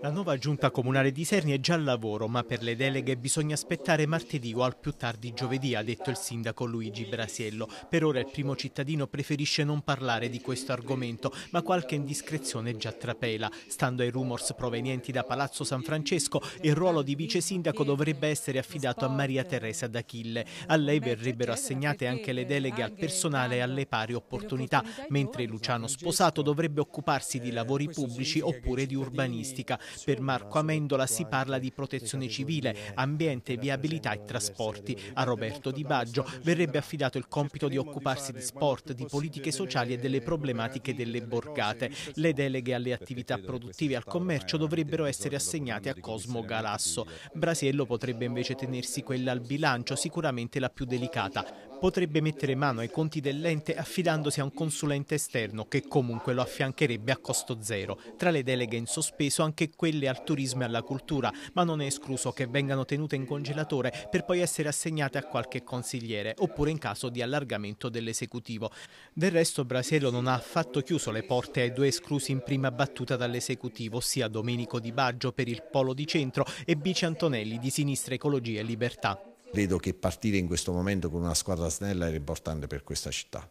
La nuova giunta comunale di Serni è già al lavoro, ma per le deleghe bisogna aspettare martedì o al più tardi giovedì, ha detto il sindaco Luigi Brasiello. Per ora il primo cittadino preferisce non parlare di questo argomento, ma qualche indiscrezione già trapela. Stando ai rumors provenienti da Palazzo San Francesco, il ruolo di vice sindaco dovrebbe essere affidato a Maria Teresa D'Achille. A lei verrebbero assegnate anche le deleghe al personale e alle pari opportunità, mentre Luciano Sposato dovrebbe occuparsi di lavori pubblici oppure di urbanistica. Per Marco Amendola si parla di protezione civile, ambiente, viabilità e trasporti. A Roberto Di Baggio verrebbe affidato il compito di occuparsi di sport, di politiche sociali e delle problematiche delle borgate. Le deleghe alle attività produttive e al commercio dovrebbero essere assegnate a Cosmo Galasso. Brasiello potrebbe invece tenersi quella al bilancio, sicuramente la più delicata. Potrebbe mettere mano ai conti dell'ente affidandosi a un consulente esterno che comunque lo affiancherebbe a costo zero. Tra le deleghe in in sospeso anche quelle al turismo e alla cultura, ma non è escluso che vengano tenute in congelatore per poi essere assegnate a qualche consigliere, oppure in caso di allargamento dell'esecutivo. Del resto Brasiello non ha affatto chiuso le porte ai due esclusi in prima battuta dall'esecutivo, ossia Domenico Di Baggio per il Polo di Centro e Bici Antonelli di Sinistra Ecologia e Libertà. Credo che partire in questo momento con una squadra snella era importante per questa città.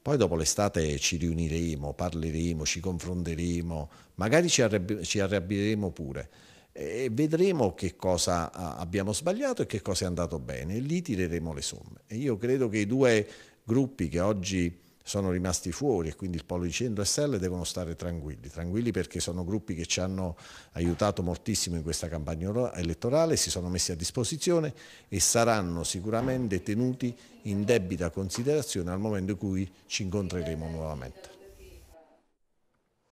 Poi dopo l'estate ci riuniremo, parleremo, ci confronteremo, magari ci, arrabbi- ci arrabbieremo pure e vedremo che cosa abbiamo sbagliato e che cosa è andato bene e lì tireremo le somme. E io credo che i due gruppi che oggi sono rimasti fuori e quindi il Polo di Centro e SL devono stare tranquilli, tranquilli perché sono gruppi che ci hanno aiutato moltissimo in questa campagna elettorale, si sono messi a disposizione e saranno sicuramente tenuti in debita considerazione al momento in cui ci incontreremo nuovamente.